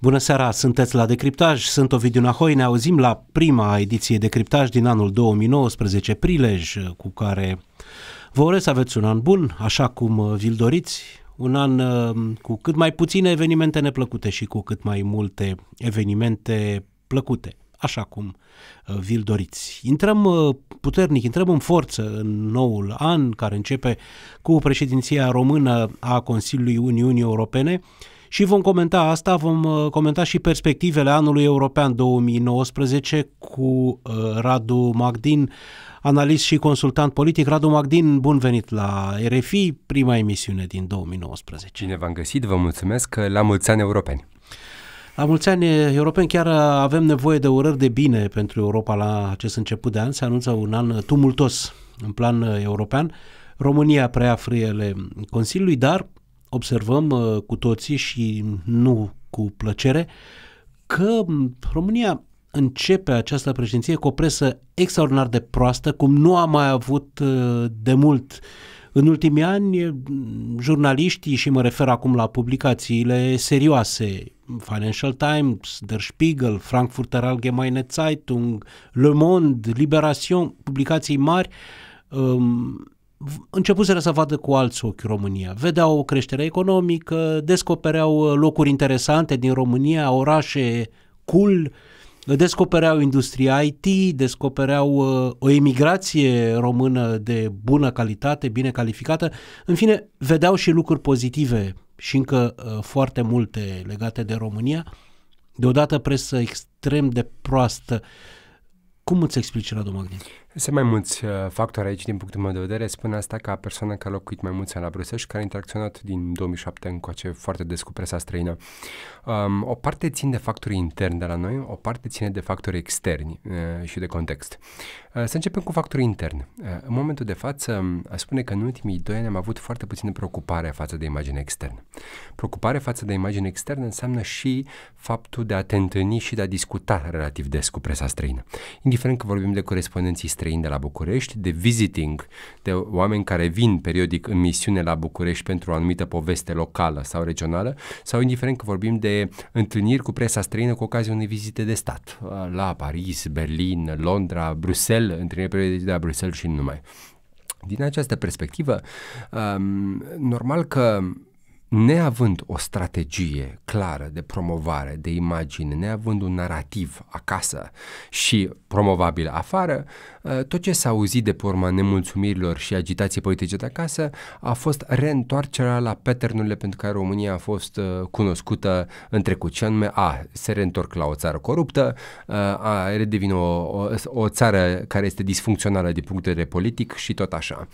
Bună seara, sunteți la Decriptaj, sunt Ovidiu Nahoi, ne auzim la prima ediție Decriptaj din anul 2019, prilej cu care vă urez să aveți un an bun, așa cum vi-l doriți, un an uh, cu cât mai puține evenimente neplăcute și cu cât mai multe evenimente plăcute, așa cum uh, vi-l doriți. Intrăm uh, puternic, intrăm în forță în noul an care începe cu președinția română a Consiliului Uniunii Europene, și vom comenta asta, vom uh, comenta și perspectivele anului european 2019 cu uh, Radu Magdin, analist și consultant politic. Radu Magdin, bun venit la RFI, prima emisiune din 2019. Bine v-am găsit, vă mulțumesc, la mulți ani europeni! La mulți ani europeni chiar avem nevoie de urări de bine pentru Europa la acest început de an. Se anunță un an tumultos în plan european. România preia frâiele Consiliului, dar observăm uh, cu toții și nu cu plăcere că România începe această președinție cu o presă extraordinar de proastă, cum nu a mai avut uh, de mult. În ultimii ani, jurnaliștii, și mă refer acum la publicațiile serioase, Financial Times, Der Spiegel, Frankfurter Allgemeine Zeitung, Le Monde, Liberation, publicații mari, um, începuseră să vadă cu alți ochi România. Vedeau o creștere economică, descopereau uh, locuri interesante din România, orașe cool, descopereau industria IT, descopereau uh, o emigrație română de bună calitate, bine calificată. În fine, vedeau și lucruri pozitive și încă uh, foarte multe legate de România. Deodată presă extrem de proastă. Cum îți explici, la domnul sunt mai mulți uh, factori aici, din punctul meu de vedere. Spun asta ca persoană care a locuit mai mulți ani la Bruxelles și care a interacționat din 2007 coace foarte des cu presa străină. Um, o parte țin de factorii interni de la noi, o parte ține de factori externi uh, și de context. Uh, să începem cu factorii interni. Uh, în momentul de față, um, aș spune că în ultimii doi ani am avut foarte puțină preocupare față de imagine externă. Preocupare față de imagine externă înseamnă și faptul de a te întâlni și de a discuta relativ des cu presa străină. Indiferent că vorbim de corespondenții străini, străini de la București, de visiting, de oameni care vin periodic în misiune la București pentru o anumită poveste locală sau regională, sau indiferent că vorbim de întâlniri cu presa străină cu ocazia unei vizite de stat uh, la Paris, Berlin, Londra, Bruxelles, întâlniri periodice de la Bruxelles și nu numai. Din această perspectivă, um, normal că neavând o strategie clară de promovare, de imagine, neavând un narativ acasă și promovabil afară, ă, tot ce s-a auzit de pe urma nemulțumirilor și agitației politice de acasă a fost reîntoarcerea la peternurile pentru care România a fost ă, cunoscută în trecut, ce anume a, se reîntorc la o țară coruptă, ă, a, redevin o, o, o țară care este disfuncțională din punct de vedere politic și tot așa,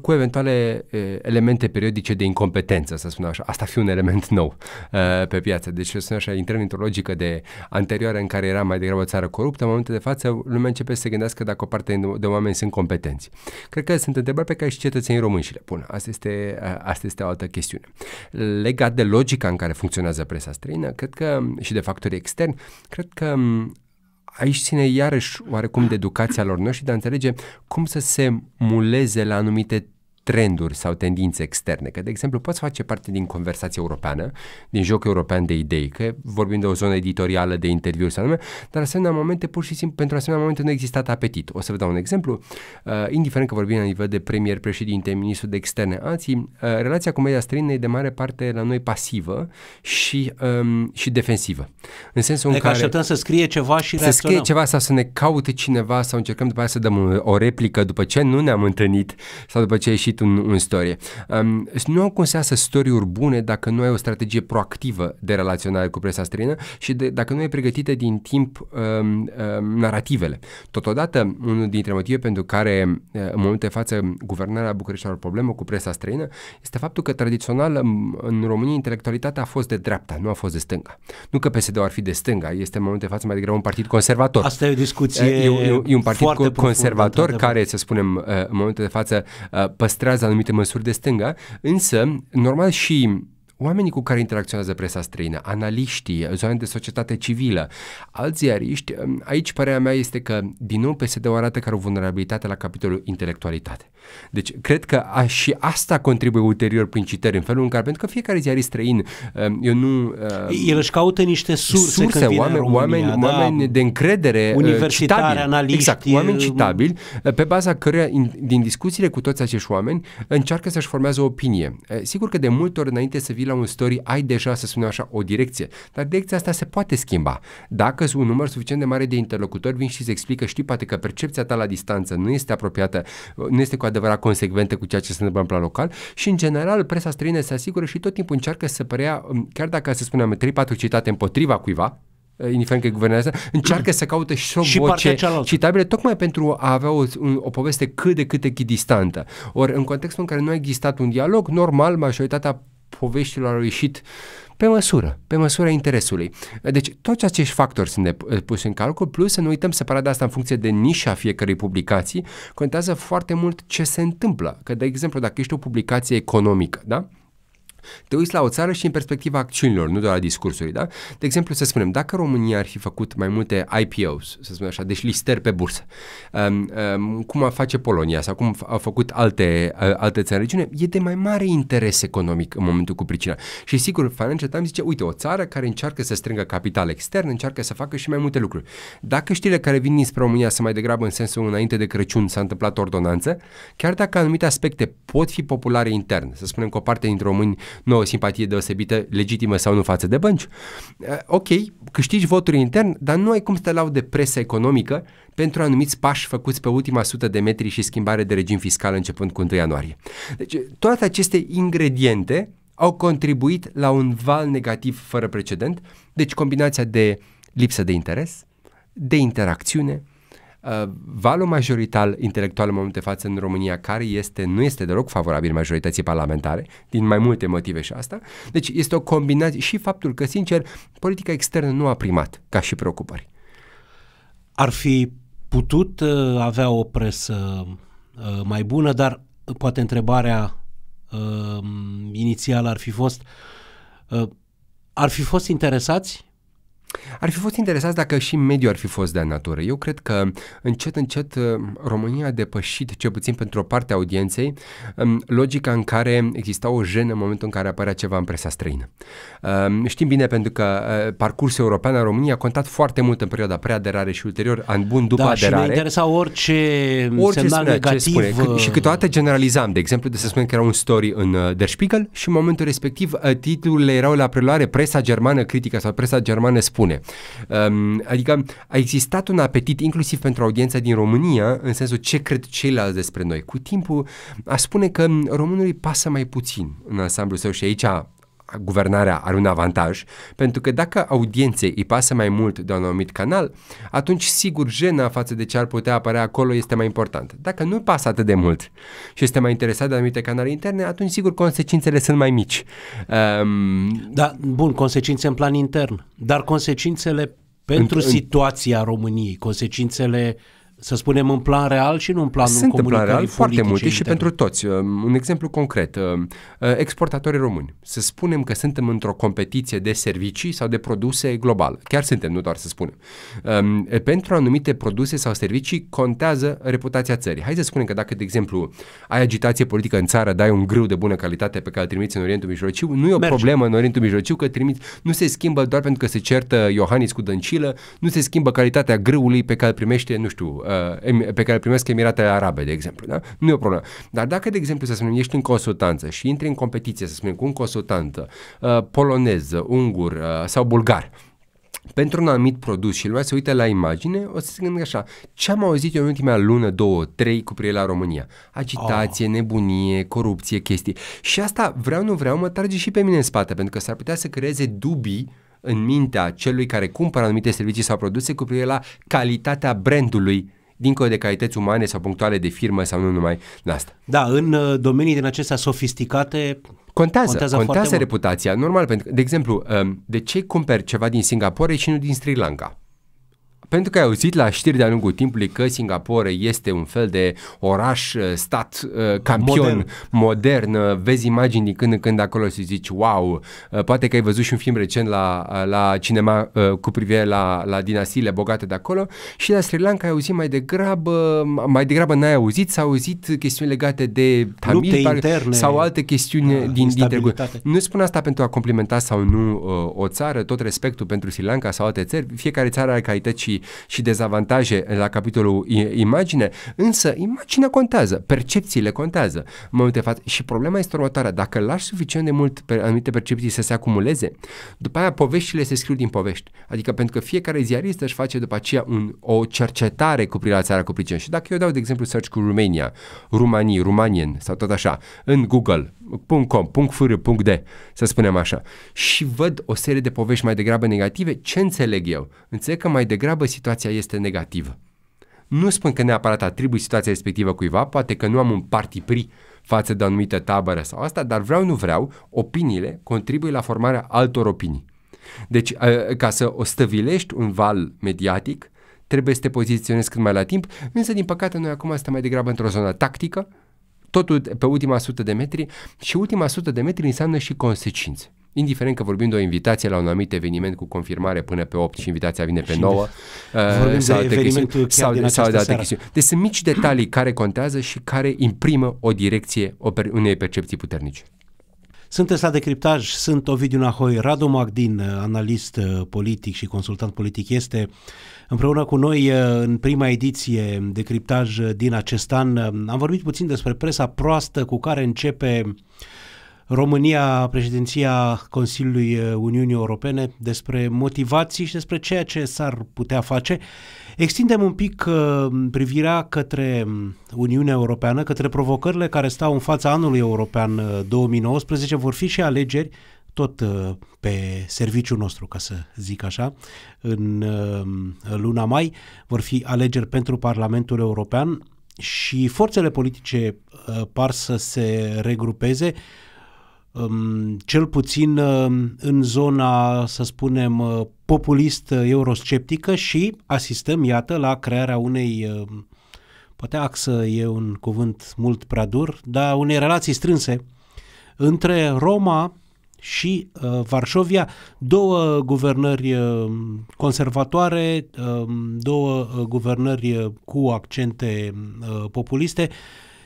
cu eventuale elemente periodice de incompetență, să spun așa, asta fi un element nou uh, pe piață. Deci, să spun așa, intrăm într-o logică de anterioară în care era mai degrabă o țară coruptă, în momentul de față lumea începe să se gândească dacă o parte de oameni sunt competenți. Cred că sunt întrebări pe care și cetățenii români și le pun. Asta este, uh, asta este o altă chestiune. Legat de logica în care funcționează presa străină, cred că și de factorii externi, cred că mm, aici ține iarăși oarecum de educația lor noștri de a înțelege cum să se muleze la anumite trenduri sau tendințe externe, că, de exemplu, poți face parte din conversația europeană, din joc european de idei, că vorbim de o zonă editorială, de interviuri sau anume, dar asemenea momente, pur și simplu, pentru asemenea momente nu există apetit. O să vă dau un exemplu. Uh, indiferent că vorbim la nivel de premier, președinte, ministru de externe, alții, uh, relația cu media străină e de mare parte la noi pasivă și, um, și defensivă. În sensul adică în care... așteptăm să scrie ceva și Să scrie ceva sau să ne caute cineva sau încercăm după aceea să dăm o replică după ce nu ne-am întâlnit sau după ce a ieșit citit în, în storie. Um, nu au considerat story-uri bune dacă nu ai o strategie proactivă de relaționare cu presa străină și de, dacă nu e pregătită din timp um, um, narativele. Totodată, unul dintre motive pentru care uh, în momentul de față guvernarea București are o problemă cu presa străină este faptul că tradițional în România intelectualitatea a fost de dreapta, nu a fost de stânga. Nu că psd ar fi de stânga, este în momentul de față mai degrabă un partid conservator. Asta e o discuție e, e, e un partid conservator profund, care, să spunem, uh, în momentul de față uh, păstrează păstrează anumite măsuri de stânga, însă, normal și oamenii cu care interacționează presa străină, analiștii, zone de societate civilă, alți ariști, aici părerea mea este că din nou PSD-ul arată ca o vulnerabilitate la capitolul intelectualitate. Deci, cred că a, și asta contribuie ulterior prin citări, în felul în care, pentru că fiecare ziarist străin, um, eu nu... Um, El își caută niște surse, surse când vine oameni, România, oameni, da, oameni de încredere, uh, universitari, citabili, analiști, exact, oameni citabili, uh, pe baza căruia, din discuțiile cu toți acești oameni, încearcă să-și formează o opinie. Uh, sigur că de multe ori, înainte să vii la un story, ai deja, să spunem așa, o direcție, dar direcția asta se poate schimba. Dacă un număr suficient de mare de interlocutori vin și îți explică, știi, poate că percepția ta la distanță nu este apropiată, nu este cu adevărat consecvente cu ceea ce se întâmplă în plan local și, în general, presa străină se asigură și tot timpul încearcă să preia, um, chiar dacă, să spunem, 3-4 citate împotriva cuiva, uh, indiferent că guvernează, încearcă să caute și o și voce citabile, tocmai pentru a avea o, o poveste cât de cât echidistantă. Ori, în contextul în care nu a existat un dialog, normal, majoritatea poveștilor au ieșit uh, pe măsură, pe măsura interesului. Deci toți acești factori sunt eh, puși în calcul, plus să nu uităm separat de asta în funcție de nișa fiecărei publicații, contează foarte mult ce se întâmplă. Că, de exemplu, dacă ești o publicație economică, da? Te uiți la o țară și în perspectiva acțiunilor, nu doar a discursului, da? De exemplu, să spunem, dacă România ar fi făcut mai multe IPOs, să spunem așa, deci listări pe bursă, um, um, cum face Polonia sau cum au făcut alte, uh, alte țări în regiune, e de mai mare interes economic în momentul cu pricina. Și sigur, Financial Times zice, uite, o țară care încearcă să strângă capital extern, încearcă să facă și mai multe lucruri. Dacă știrile care vin dinspre România sunt mai degrabă în sensul înainte de Crăciun s-a întâmplat ordonanță, chiar dacă anumite aspecte pot fi populare intern, să spunem că o parte dintre români nu o simpatie deosebită, legitimă sau nu față de bănci. Eh, ok, câștigi voturi intern, dar nu ai cum să te lau de presă economică pentru anumiți pași făcuți pe ultima sută de metri și schimbare de regim fiscal începând cu 1 ianuarie. Deci toate aceste ingrediente au contribuit la un val negativ fără precedent, deci combinația de lipsă de interes, de interacțiune, Uh, valul majoritar intelectual în momentul de față în România, care este, nu este deloc favorabil majorității parlamentare, din mai multe motive și asta. Deci este o combinație și faptul că, sincer, politica externă nu a primat ca și preocupări. Ar fi putut uh, avea o presă uh, mai bună, dar poate întrebarea inițială ar fi fost ar fi fost interesați ar fi fost interesant dacă și mediul ar fi fost de natură. Eu cred că încet, încet România a depășit, cel puțin pentru o parte a audienței, um, logica în care exista o jenă în momentul în care apărea ceva în presa străină. Um, știm bine pentru că uh, parcursul european al României a contat foarte mult în perioada preaderare și ulterior, an bun după da, aderare. Da, și ne interesa orice, orice semnal negativ. Ce spune. Că, uh, și câteodată generalizam, de exemplu, de să spunem că era un story în uh, Der Spiegel și în momentul respectiv titlurile erau la preluare presa germană critică sau presa germană spune spune. Um, adică a existat un apetit inclusiv pentru audiența din România, în sensul ce cred ceilalți despre noi. Cu timpul a spune că românului pasă mai puțin în ansamblu său și aici guvernarea are un avantaj, pentru că dacă audienței îi pasă mai mult de un anumit canal, atunci sigur jena față de ce ar putea apărea acolo este mai important. Dacă nu pasă atât de mult și este mai interesat de anumite canale interne, atunci sigur consecințele sunt mai mici. Um... Da, bun, consecințe în plan intern, dar consecințele pentru în, situația României, consecințele uh, să spunem, în plan real și nu în planul Sunt în plan real foarte multe și pentru toți. Uh, un exemplu concret, uh, uh, exportatorii români. Să spunem că suntem într-o competiție de servicii sau de produse global. Chiar suntem, nu doar să spunem. Um, pentru anumite produse sau servicii contează reputația țării. Hai să spunem că dacă, de exemplu, ai agitație politică în țară, dai un grâu de bună calitate pe care îl trimiți în Orientul Mijlociu, nu e o Merge. problemă în Orientul Mijlociu că trimiți, nu se schimbă doar pentru că se certă Iohannis cu Dăncilă, nu se schimbă calitatea grâului pe care îl primește, nu știu, Uh, pe care îl primesc Emiratele Arabe, de exemplu. Da? Nu e o problemă. Dar dacă, de exemplu, să spunem, ești în consultanță și intri în competiție, să spunem, cu un consultant uh, polonez, ungur uh, sau bulgar, pentru un anumit produs și lumea se uită la imagine, o să se gândesc așa, ce am auzit eu în ultima lună, două, trei cu privire la România? Agitație, oh. nebunie, corupție, chestii. Și asta, vreau, nu vreau, mă trage și pe mine în spate, pentru că s-ar putea să creeze dubii în mintea celui care cumpără anumite servicii sau produse cu privire la calitatea brandului dincolo de calități umane sau punctuale de firmă sau nu numai la asta. Da, în uh, domenii din acestea sofisticate, Contează, contează, contează reputația, normal, pentru că, de exemplu, um, de ce cumperi ceva din Singapore și nu din Sri Lanka? Pentru că ai auzit la știri de-a lungul timpului că Singapore este un fel de oraș, uh, stat, uh, campion, modern. modern. Uh, vezi imagini din când în când acolo și zici, wow, poate că ai văzut și un film recent la, la cinema cu privire la, la dinastiile bogate de acolo și la Sri Lanka ai auzit mai degrabă, mai degrabă n-ai auzit, s-au auzit chestiuni legate de tamil par, sau alte chestiuni a, ah, din, din trecut. Nu spun asta pentru a complimenta sau nu o țară, tot respectul pentru Sri Lanka sau alte țări, fiecare țară are calități și și dezavantaje la capitolul imagine, însă imaginea contează, percepțiile contează. Mă fapt față. Și problema este următoarea, dacă lași suficient de mult pe anumite percepții să se acumuleze, după aia poveștile se scriu din povești. Adică pentru că fiecare ziarist își face după aceea un, o cercetare cu privire la țara cu pricină. Și dacă eu dau, de exemplu, search cu Romania, Rumanii, Rumanian sau tot așa, în Google, com, de, să spunem așa. Și văd o serie de povești mai degrabă negative, ce înțeleg eu? Înțeleg că mai degrabă situația este negativă. Nu spun că neapărat atribui situația respectivă cuiva, poate că nu am un partipri față de o anumită tabără sau asta, dar vreau, nu vreau, opiniile contribuie la formarea altor opinii. Deci, ca să o stăvilești un val mediatic, trebuie să te poziționezi cât mai la timp, însă, din păcate, noi acum suntem mai degrabă într-o zonă tactică, totul pe ultima sută de metri și ultima sută de metri înseamnă și consecințe indiferent că vorbim de o invitație la un anumit eveniment cu confirmare până pe 8 și invitația vine pe și 9 uh, sau, de chestiuni, sau, sau de alte chestiuni. Deci sunt mici detalii care contează și care imprimă o direcție unei percepții puternice. Sunteți la Decriptaj, sunt Ovidiu Nahoi, Radu Magdin, analist uh, politic și consultant politic, este Împreună cu noi, uh, în prima ediție de criptaj uh, din acest an, uh, am vorbit puțin despre presa proastă cu care începe România, președinția Consiliului Uniunii Europene, despre motivații și despre ceea ce s-ar putea face. Extindem un pic privirea către um, Uniunea Europeană, către provocările care stau în fața anului european 2019. Vor fi și alegeri tot uh, pe serviciul nostru, ca să zic așa. În uh, luna mai vor fi alegeri pentru Parlamentul European și forțele politice uh, par să se regrupeze um, cel puțin în zona, să spunem, populist-eurosceptică și asistăm, iată, la crearea unei, poate axă e un cuvânt mult prea dur, dar unei relații strânse între Roma și uh, Varșovia, două guvernări uh, conservatoare, uh, două uh, guvernări uh, cu accente uh, populiste,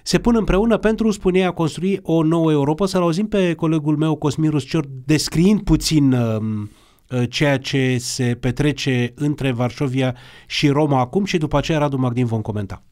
se pun împreună pentru, spune a construi o nouă Europa. Să-l auzim pe colegul meu, Cosmin Ruscior, descriind puțin um, uh, ceea ce se petrece între Varșovia și Roma acum și după aceea Radu Magdin vom comenta.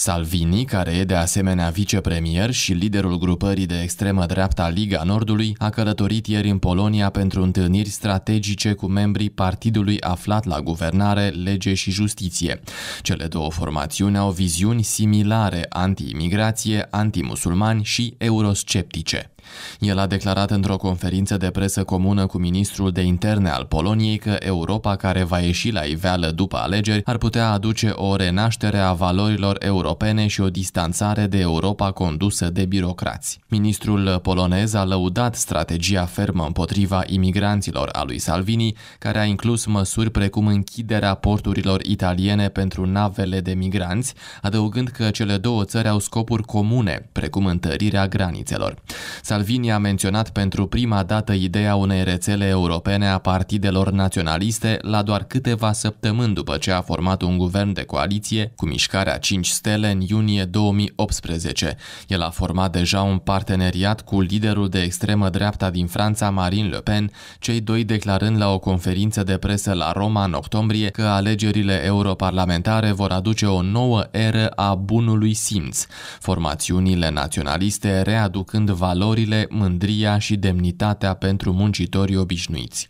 Salvini, care e de asemenea vicepremier și liderul grupării de extremă dreapta Liga Nordului, a călătorit ieri în Polonia pentru întâlniri strategice cu membrii partidului aflat la guvernare, lege și justiție. Cele două formațiuni au viziuni similare anti-imigrație, anti-musulmani și eurosceptice. El a declarat într-o conferință de presă comună cu ministrul de interne al Poloniei că Europa care va ieși la iveală după alegeri ar putea aduce o renaștere a valorilor europene și o distanțare de Europa condusă de birocrați. Ministrul polonez a lăudat strategia fermă împotriva imigranților a lui Salvini, care a inclus măsuri precum închiderea porturilor italiene pentru navele de migranți, adăugând că cele două țări au scopuri comune, precum întărirea granițelor. Salvini Salvini a menționat pentru prima dată ideea unei rețele europene a partidelor naționaliste la doar câteva săptămâni după ce a format un guvern de coaliție cu mișcarea 5 stele în iunie 2018. El a format deja un parteneriat cu liderul de extremă dreapta din Franța, Marine Le Pen, cei doi declarând la o conferință de presă la Roma în octombrie că alegerile europarlamentare vor aduce o nouă eră a bunului simț, formațiunile naționaliste readucând valorile drepturile, mândria și demnitatea pentru muncitorii obișnuiți.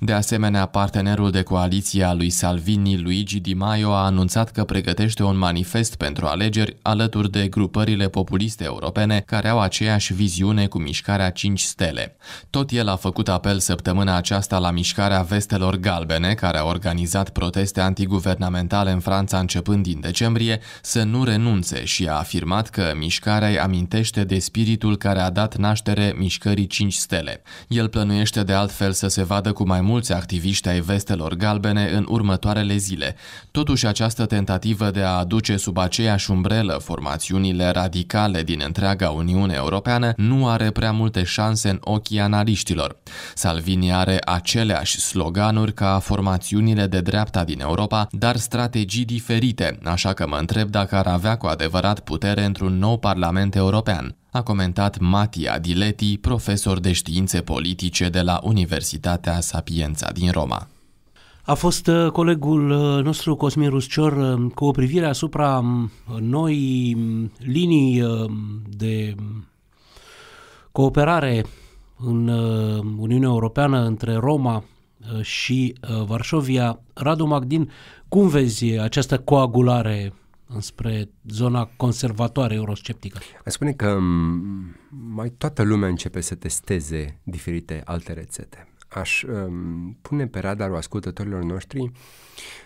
De asemenea, partenerul de coaliție a lui Salvini, Luigi Di Maio, a anunțat că pregătește un manifest pentru alegeri alături de grupările populiste europene care au aceeași viziune cu mișcarea 5 stele. Tot el a făcut apel săptămâna aceasta la mișcarea vestelor galbene, care a organizat proteste antiguvernamentale în Franța începând din decembrie, să nu renunțe și a afirmat că mișcarea îi amintește de spiritul care a dat naștere naștere mișcării 5 stele. El plănuiește de altfel să se vadă cu mai mulți activiști ai vestelor galbene în următoarele zile. Totuși, această tentativă de a aduce sub aceeași umbrelă formațiunile radicale din întreaga Uniune Europeană nu are prea multe șanse în ochii analiștilor. Salvini are aceleași sloganuri ca formațiunile de dreapta din Europa, dar strategii diferite, așa că mă întreb dacă ar avea cu adevărat putere într-un nou Parlament European a comentat Matia Diletti, profesor de științe politice de la Universitatea Sapienza din Roma. A fost uh, colegul uh, nostru Cosmin Ruscior uh, cu o privire asupra um, noi um, linii de um, cooperare în Uniunea Europeană între Roma și Varșovia. Radu Magdin, cum vezi această coagulare înspre zona conservatoare eurosceptică. Aș spune că mm, mai toată lumea începe să testeze diferite alte rețete. Aș um, pune pe radarul ascultătorilor noștri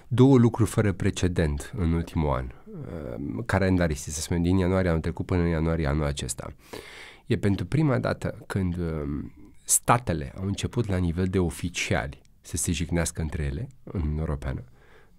două lucruri fără precedent în ultimul an, care mm, calendarist, să spunem, din ianuarie anul trecut până în ianuarie anul acesta. E pentru prima dată când um, statele au început la nivel de oficiali să se jignească între ele în Europeană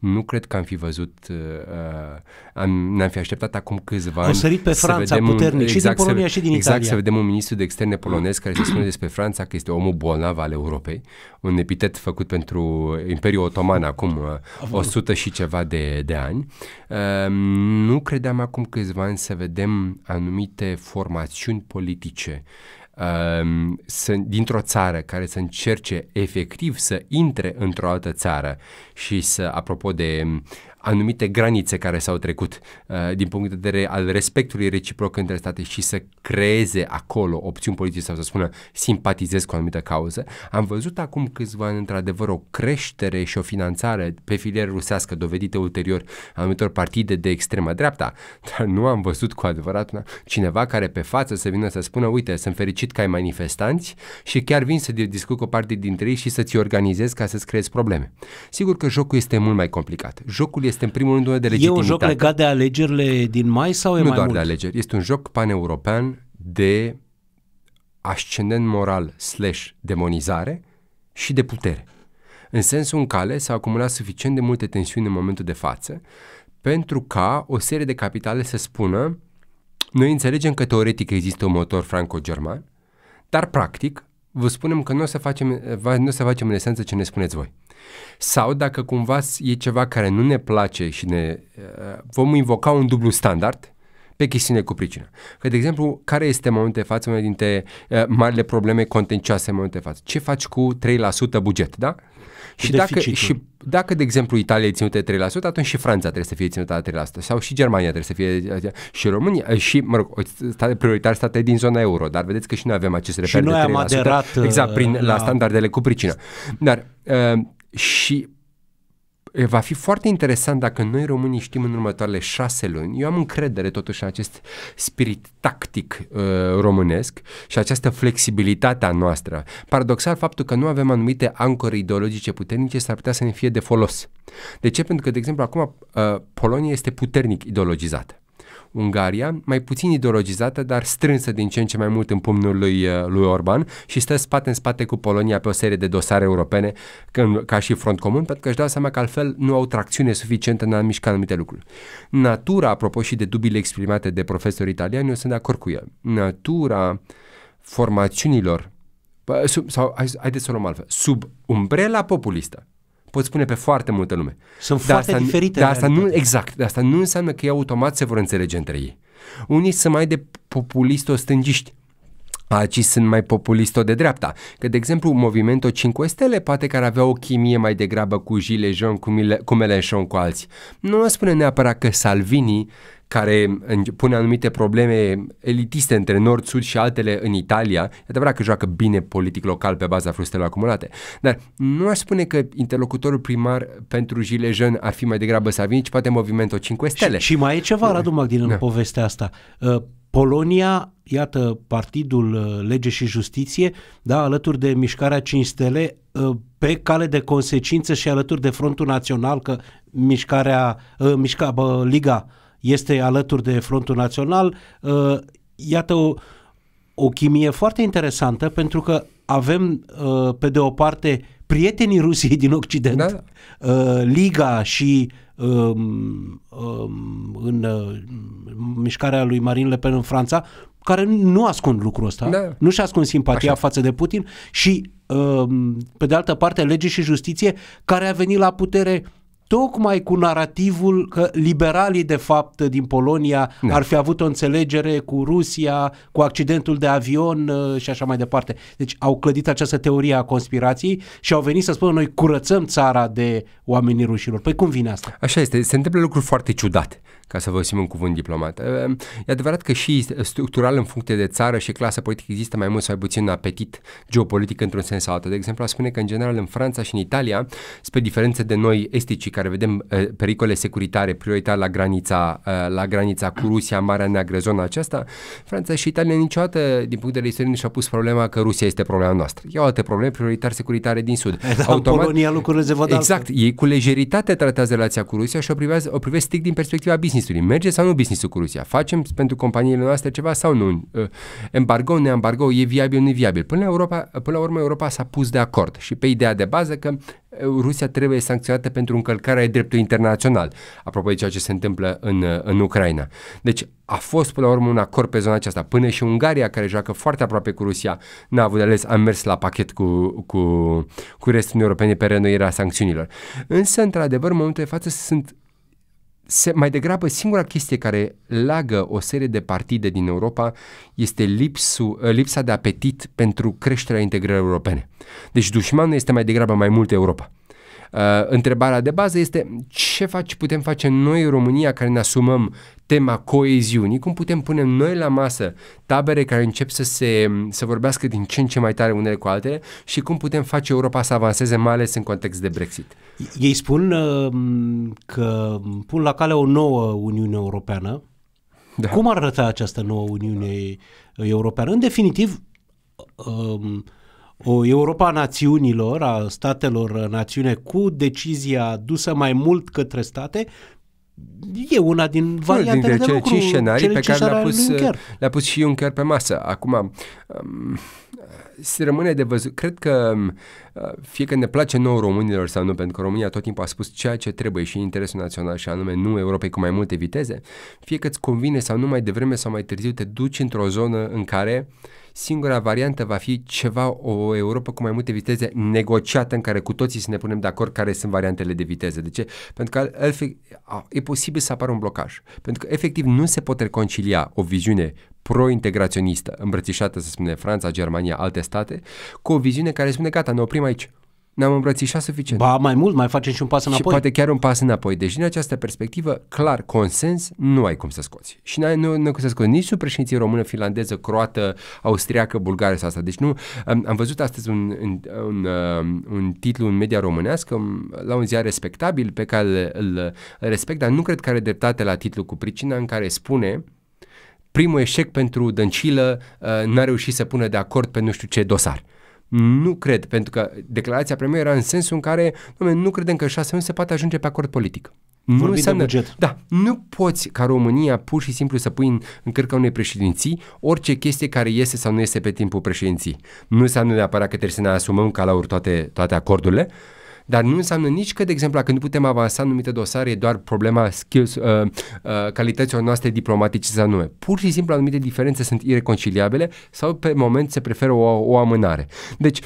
nu cred că am fi văzut, uh, uh am, ne-am fi așteptat acum câțiva ani. Au sărit pe Franța puternic, un, exact, și din exact, Polonia și din exact, Italia. Exact, să vedem un ministru de externe polonez care se spune despre Franța că este omul bolnav al Europei, un epitet făcut pentru Imperiul Otoman acum uh, o sută și ceva de, de ani. Uh, nu credeam acum câțiva ani să vedem anumite formațiuni politice uh, uh, dintr-o țară care să încerce efectiv să intre într-o altă țară și să, apropo de anumite granițe care s-au trecut uh, din punct de vedere al respectului reciproc între state și să creeze acolo opțiuni politice sau să spună simpatizez cu o anumită cauză. Am văzut acum câțiva ani într-adevăr o creștere și o finanțare pe filiere rusească dovedite ulterior anumitor partide de extrema dreapta, dar nu am văzut cu adevărat na, cineva care pe față să vină să spună uite, sunt fericit că ai manifestanți și chiar vin să discut cu o parte dintre ei și să ți organizezi ca să-ți creezi probleme. Sigur că jocul este mult mai complicat. Jocul este este în primul rând una de legitimitate. E un joc legat de alegerile din mai sau e nu mai doar mult? de alegeri, este un joc paneuropean de ascendent moral slash demonizare și de putere. În sensul în care s-a acumulat suficient de multe tensiuni în momentul de față pentru ca o serie de capitale să spună noi înțelegem că teoretic există un motor franco-german, dar practic vă spunem că nu o să facem, nu o să facem în esență ce ne spuneți voi. Sau dacă cumva e ceva care nu ne place și ne uh, vom invoca un dublu standard pe chestiune cu pricină. Că, de exemplu, care este în momentul de față una dintre uh, marile probleme contencioase în momentul de față? Ce faci cu 3% buget, da? Uh, și, dacă, și dacă, de exemplu, Italia e ținută de 3%, atunci și Franța trebuie să fie ținută de 3%, sau și Germania trebuie să fie, și România, și, mă rog, state, prioritar state din zona euro, dar vedeți că și noi avem acest reper de 3%. Noi am aderat, exact, prin, uh, la, la da. standardele cu pricină. Dar uh, și va fi foarte interesant dacă noi românii știm în următoarele șase luni. Eu am încredere totuși în acest spirit tactic uh, românesc și această flexibilitate a noastră. Paradoxal, faptul că nu avem anumite ancore ideologice puternice s-ar putea să ne fie de folos. De ce? Pentru că, de exemplu, acum uh, Polonia este puternic ideologizată. Ungaria, mai puțin ideologizată, dar strânsă din ce în ce mai mult în pumnul lui, uh, lui Orban și stă spate în spate cu Polonia pe o serie de dosare europene ca și front comun, pentru că își dau seama că altfel nu au tracțiune suficientă în a mișca anumite lucruri. Natura, apropo și de dubile exprimate de profesori italiani, eu sunt de acord cu el. Natura formațiunilor, sau sau haideți să o luăm altfel, sub umbrela populistă, poți spune pe foarte multă lume. Sunt de foarte asta, diferite. De asta nu, exact, de asta nu înseamnă că ei automat se vor înțelege între ei. Unii sunt mai de populisto-stângiști, alții sunt mai populisto de dreapta. Că, de exemplu, Movimento 5 Stele poate că ar avea o chimie mai degrabă cu Gilles Jean, cu, Mile, cu Melenchon, cu alții. Nu spune neapărat că Salvini care pune anumite probleme elitiste între nord, sud și altele în Italia. E adevărat că joacă bine politic local pe baza frustrelor acumulate, dar nu aș spune că interlocutorul primar pentru Jean ar fi mai degrabă să ci poate Movimento 5 Stele. Și, și mai e ceva, Radu Magdin, în da. povestea asta. Ă, Polonia, iată, Partidul ă, Lege și Justiție, da, alături de Mișcarea 5 Stele, ă, pe cale de consecință și alături de Frontul Național, că mișcarea, mișca, bă, Liga este alături de Frontul Național. Uh, iată o, o chimie foarte interesantă pentru că avem, uh, pe de o parte, prietenii Rusiei din Occident, da. uh, Liga și um, um, în uh, mișcarea lui Marine Le Pen în Franța, care nu ascund lucrul ăsta, da. nu-și ascund simpatia Așa. față de Putin și, um, pe de altă parte, lege și justiție, care a venit la putere tocmai cu narativul că liberalii de fapt din Polonia da. ar fi avut o înțelegere cu Rusia, cu accidentul de avion uh, și așa mai departe. Deci au clădit această teorie a conspirației și au venit să spună noi curățăm țara de oamenii rușilor. Păi cum vine asta? Așa este, se întâmplă lucruri foarte ciudate ca să folosim un cuvânt diplomat. E adevărat că și structural în funcție de țară și clasă politică există mai mult sau mai puțin apetit geopolitic într-un sens sau altul. De exemplu, a spune că în general în Franța și în Italia, spre diferență de noi esticii care vedem pericole securitare prioritar la granița, la granița cu Rusia, Marea Neagră, zona aceasta, Franța și Italia niciodată, din punct de vedere istoric, nu și-au pus problema că Rusia este problema noastră. Iau alte probleme prioritar securitare din Sud. Da, Automat, în Polonia lucrurile se văd Exact. Altfel. Ei cu lejeritate tratează relația cu Rusia și o privesc, o privesc strict din perspectiva business business-ului. Merge sau nu business-ul cu Rusia? Facem pentru companiile noastre ceva sau nu? Uh, embargo, neembargo, e viabil, nu e viabil? Până la, Europa, până la urmă Europa s-a pus de acord și pe ideea de bază că uh, Rusia trebuie sancționată pentru încălcarea dreptului internațional, apropo de ceea ce se întâmplă în, uh, în Ucraina. Deci a fost până la urmă un acord pe zona aceasta. Până și Ungaria, care joacă foarte aproape cu Rusia, n-a avut de ales, a mers la pachet cu, cu, cu restul Uniunii Europene pe renoirea sancțiunilor. Însă, într-adevăr, în momentul de față sunt se, mai degrabă singura chestie care leagă o serie de partide din Europa este lipsu ă, lipsa de apetit pentru creșterea integrării europene. Deci dușmanul este mai degrabă mai mult Europa. Uh, întrebarea de bază este ce faci, putem face noi în România care ne asumăm tema coeziunii, cum putem pune noi la masă tabere care încep să se să vorbească din ce în ce mai tare unele cu altele și cum putem face Europa să avanseze, mai ales în context de Brexit. Ei spun uh, că pun la cale o nouă Uniune Europeană. Da. Cum ar arăta această nouă Uniune Europeană? În definitiv, uh, o Europa națiunilor, a statelor națiune cu decizia dusă mai mult către state, e una din variantele de lucru, scenarii pe care le-a pus, le-a pus și Juncker pe masă. Acum, um, se rămâne de văzut. Cred că um, fie că ne place nou românilor sau nu, pentru că România tot timpul a spus ceea ce trebuie și interesul național și anume nu Europei cu mai multe viteze, fie că îți convine sau nu mai devreme sau mai târziu te duci într-o zonă în care uh, Singura variantă va fi ceva, o Europa cu mai multe viteze negociată în care cu toții să ne punem de acord care sunt variantele de viteze. De ce? Pentru că e posibil să apară un blocaj. Pentru că efectiv nu se pot reconcilia o viziune pro-integraționistă, îmbrățișată, să spune, Franța, Germania, alte state, cu o viziune care spune, gata, ne oprim aici ne-am îmbrățișat suficient. Ba, mai mult, mai facem și un pas înapoi. Și poate chiar un pas înapoi. Deci, din această perspectivă, clar, consens nu ai cum să scoți. Și n-ai, nu, nu ai cum să scoți nici sub președinție română, finlandeză, croată, austriacă, bulgară sau asta. Deci nu, am, am văzut astăzi un, un, un, uh, un titlu în media românească um, la un ziar respectabil pe care îl, îl respect, dar nu cred că are dreptate la titlu cu pricina în care spune primul eșec pentru Dăncilă uh, n-a reușit să pună de acord pe nu știu ce dosar. Nu cred, pentru că declarația premier era în sensul în care nu credem că șase luni se poate ajunge pe acord politic. nu înseamnă, buget. Da, nu poți ca România pur și simplu să pui în, în cărca unei președinții orice chestie care iese sau nu iese pe timpul președinții. Nu înseamnă neapărat că trebuie să ne asumăm ca la toate, toate acordurile, uh, dar nu înseamnă nici că, de exemplu, când nu putem avansa în anumite dosare, e doar problema skills, uh, uh, calităților noastre diplomatice sau nume. Pur și simplu anumite diferențe sunt ireconciliabile sau pe moment se preferă o, o amânare. Deci,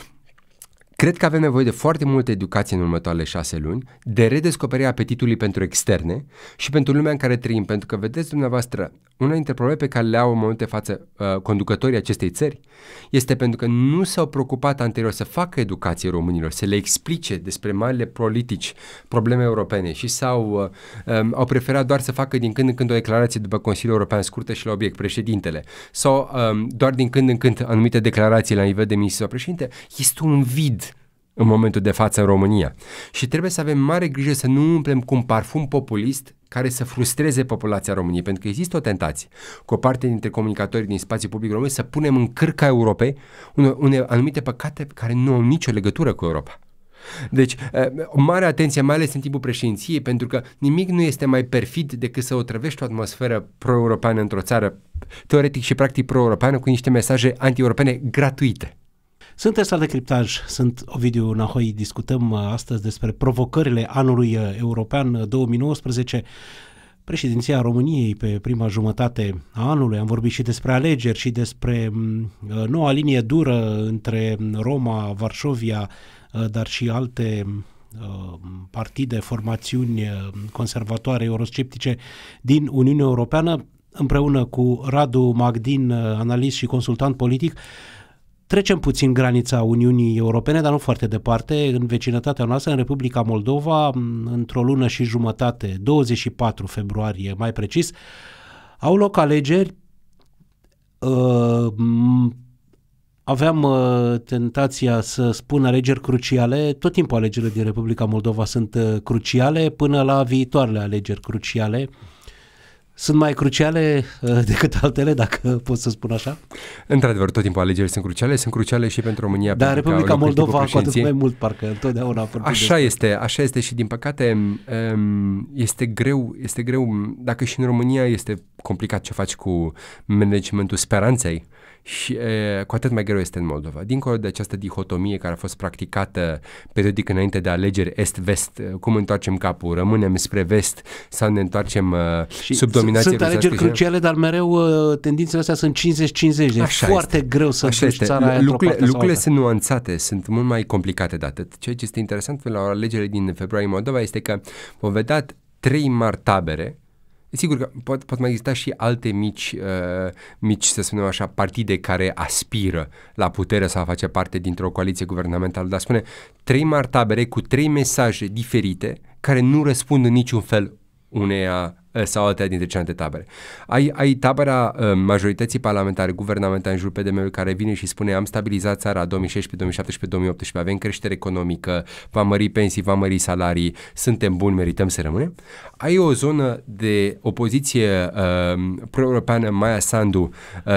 Cred că avem nevoie de foarte multă educație în următoarele șase luni, de redescoperirea apetitului pentru externe și pentru lumea în care trăim, pentru că vedeți dumneavoastră, una dintre probleme pe care le au în momentul de față uh, conducătorii acestei țări este pentru că nu s-au preocupat anterior să facă educație românilor, să le explice despre marile politici, probleme europene și sau uh, um, au preferat doar să facă din când în când o declarație după Consiliul European scurtă și la obiect președintele sau um, doar din când în când anumite declarații la nivel de ministru sau președinte. Este un vid în momentul de față în România. Și trebuie să avem mare grijă să nu umplem cu un parfum populist care să frustreze populația României, pentru că există o tentație cu o parte dintre comunicatorii din spațiul public român să punem în cârca Europei une, une anumite păcate care nu au nicio legătură cu Europa. Deci, o mare atenție, mai ales în timpul președinției, pentru că nimic nu este mai perfid decât să otrăvești o atmosferă pro-europeană într-o țară, teoretic și practic pro-europeană, cu niște mesaje anti-europene gratuite. Sunteți la Decriptaj, sunt Ovidiu Nahoi, discutăm uh, astăzi despre provocările anului uh, european 2019, uh, președinția României pe prima jumătate a anului. Am vorbit și despre alegeri și despre mm, noua linie dură între mm, Roma, Varșovia, dar și alte mm, partide, formațiuni conservatoare, eurosceptice din Uniunea Europeană împreună cu Radu Magdin, analist și consultant politic trecem puțin granița Uniunii Europene, dar nu foarte departe, în vecinătatea noastră, în Republica Moldova, într-o lună și jumătate, 24 februarie mai precis, au loc alegeri. Ă, aveam ă, tentația să spun alegeri cruciale, tot timpul alegerile din Republica Moldova sunt ă, cruciale până la viitoarele alegeri cruciale sunt mai cruciale uh, decât altele, dacă pot să spun așa? Într-adevăr, tot timpul alegerile sunt cruciale, sunt cruciale și pentru România. Dar pentru Republica Moldova cu atât mai mult, parcă întotdeauna. Așa este, așa este și din păcate um, um, este greu, este greu, um, dacă și în România este complicat ce faci cu managementul speranței, uh, și e, cu atât mai greu este în Moldova. Dincolo de această dihotomie care a fost practicată periodic înainte de alegeri est-vest, cum întoarcem capul, rămânem spre vest sau ne întoarcem și sub dominația Sunt alegeri cruciale, dar mereu tendințele astea sunt 50-50. E foarte este. greu să Așa este. țara Lucrurile, lucrurile sunt nuanțate, sunt mult mai complicate de atât. Ceea ce este interesant la alegerile din februarie în Moldova este că vom vedea trei mari tabere Sigur că pot, pot mai exista și alte mici, uh, mici, să spunem așa, partide care aspiră la putere sau a face parte dintr-o coaliție guvernamentală, dar spune trei mari tabere cu trei mesaje diferite care nu răspund în niciun fel uneia Eh, sau alte dintre celelalte tabere. Ai, ai tabera eh, majorității parlamentare guvernamentale în jurul PDM-ului care vine și spune am stabilizat țara 2016, 2017, 2018, avem creștere economică, va mări pensii, va mări salarii, suntem buni, merităm să rămânem. Ai o zonă de opoziție uh, pro-europeană Maia Sandu, uh,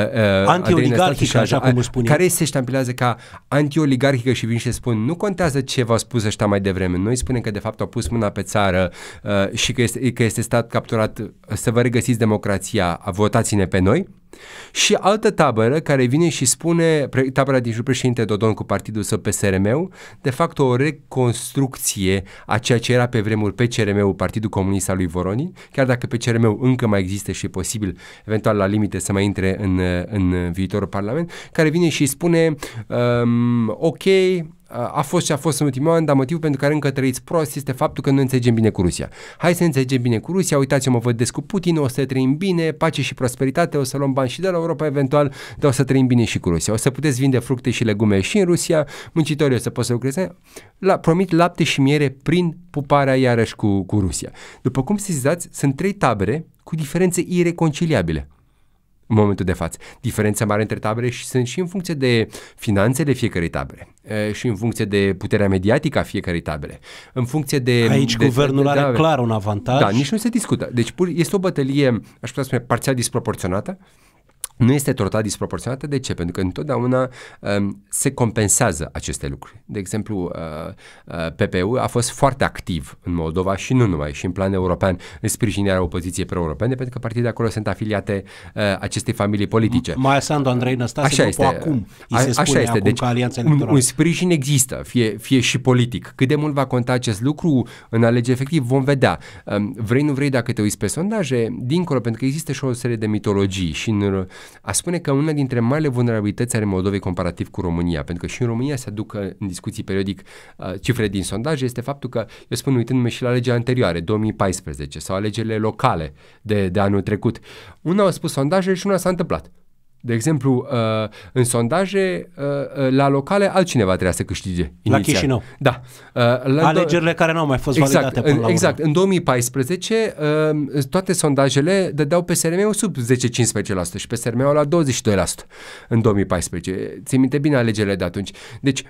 uh, așa cum a, spune. Care se ștampilează ca antioligarhică și vin și spun nu contează ce v-au spus ăștia mai devreme, noi spunem că de fapt au pus mâna pe țară uh, și că este, că este stat capturat votat să vă regăsiți democrația, votați-ne pe noi. Și altă tabără care vine și spune, tabăra din jurul președinte Dodon cu partidul său psrm de fapt o reconstrucție a ceea ce era pe vremuri PCRM-ul, Partidul Comunist al lui Voronin, chiar dacă PCRM-ul încă mai există și e posibil, eventual la limite, să mai intre în, în viitorul Parlament, care vine și spune, um, ok, a fost ce a fost în ultimul an, dar motivul pentru care încă trăiți prost este faptul că nu înțelegem bine cu Rusia. Hai să înțelegem bine cu Rusia, uitați-o, mă văd des cu Putin, o să trăim bine, pace și prosperitate, o să luăm bani și de la Europa eventual, dar o să trăim bine și cu Rusia. O să puteți vinde fructe și legume și în Rusia, muncitorii o să poată să lucreze. La, promit lapte și miere prin puparea iarăși cu, cu Rusia. După cum se zizați, sunt trei tabere cu diferențe ireconciliabile în momentul de față. Diferența mare între tabere și sunt și în funcție de finanțele fiecărei tabere și în funcție de puterea mediatică a fiecărei tabere. În funcție de... Aici de, guvernul de, are da, clar un avantaj. Da, nici nu se discută. Deci pur, este o bătălie, aș putea spune, parțial disproporționată nu este total disproporționată. De ce? Pentru că întotdeauna um, se compensează aceste lucruri. De exemplu, uh, uh, PPU a fost foarte activ în Moldova și nu numai, și în plan european, în sprijinirea opoziției pro-europene, pentru că partidele acolo sunt afiliate uh, acestei familii politice. Mai Sandu, Andrei Năstase, așa este, acum, a, se spune așa este. Acum deci, alianța un, un sprijin există, fie, fie și politic. Cât de mult va conta acest lucru în alege efectiv, vom vedea. Um, vrei, nu vrei, dacă te uiți pe sondaje, dincolo, pentru că există și o serie de mitologii și în a spune că una dintre marile vulnerabilități ale Moldovei comparativ cu România, pentru că și în România se aducă în discuții periodic uh, cifre din sondaje, este faptul că, eu spun uitându-mă și la legea anterioare, 2014 sau alegerile locale de, de anul trecut, una au spus sondaje și una s-a întâmplat. De exemplu, uh, în sondaje, uh, uh, la locale, altcineva trebuia să câștige. Inițial. La Chișinău. Da. La Alegerile do- care nu au mai fost exact, până în, la urmă. Exact. În 2014, toate sondajele dădeau PSRM-ul sub 10-15% și PSRM-ul la 22% în 2014. Ți minte bine alegerile de atunci. Deci,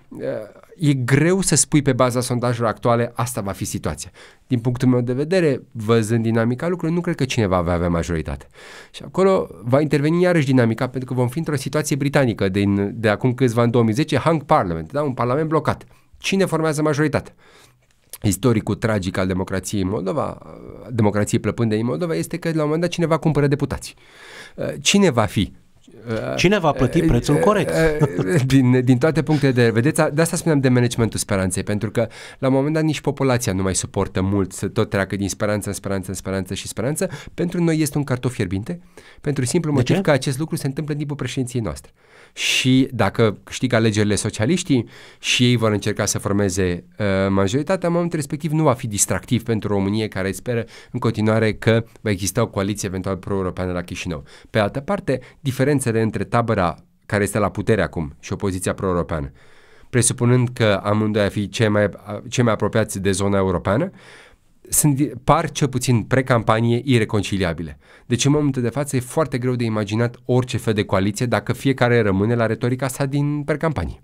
e greu să spui pe baza sondajelor actuale asta va fi situația. Din punctul meu de vedere, văzând dinamica lucrurilor, nu cred că cineva va avea majoritate. Și acolo va interveni iarăși dinamica, pentru că vom fi într-o situație britanică din, de acum câțiva în 2010, hung parliament, da? un parlament blocat. Cine formează majoritatea? istoricul tragic al democrației în Moldova, democrației plăpânde în Moldova, este că la un moment dat cineva cumpără deputații. Cine va fi Uh, Cine va plăti uh, prețul uh, corect? Din, din toate punctele de vedere. De asta spuneam de managementul speranței, pentru că la un moment dat nici populația nu mai suportă mult să tot treacă din speranță în speranță în speranță și speranță. Pentru noi este un cartof fierbinte, pentru simplu motiv că acest lucru se întâmplă în timpul președinției noastre și dacă câștigă alegerile socialiștii și ei vor încerca să formeze uh, majoritatea, în momentul respectiv nu va fi distractiv pentru România care speră în continuare că va exista o coaliție eventual pro-europeană la Chișinău. Pe altă parte, diferențele între tabăra care este la putere acum și opoziția pro-europeană, presupunând că amândoi ar fi cei mai, cei mai apropiați de zona europeană, sunt, par cel puțin pre-campanie ireconciliabile. Deci în momentul de față e foarte greu de imaginat orice fel de coaliție dacă fiecare rămâne la retorica sa din pre-campanie.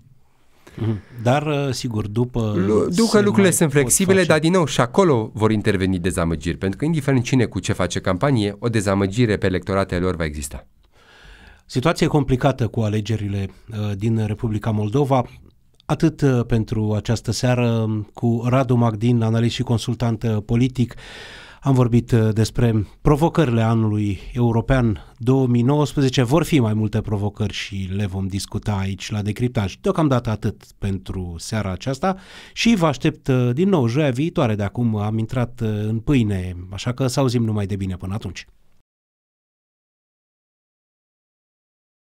Mhm. Dar, uh, sigur, după... După lucrurile sunt flexibile, face... dar din nou și acolo vor interveni dezamăgiri, pentru că indiferent cine cu ce face campanie, o dezamăgire pe electoratele lor va exista. Situație complicată cu alegerile uh, din Republica Moldova. Atât uh, pentru această seară um, cu Radu Magdin, analist și consultant uh, politic. Am vorbit uh, despre provocările anului european 2019. Vor fi mai multe provocări și le vom discuta aici la decriptaj. Deocamdată atât pentru seara aceasta și vă aștept din nou joia viitoare. De acum am intrat în pâine, așa că să auzim numai de bine până atunci.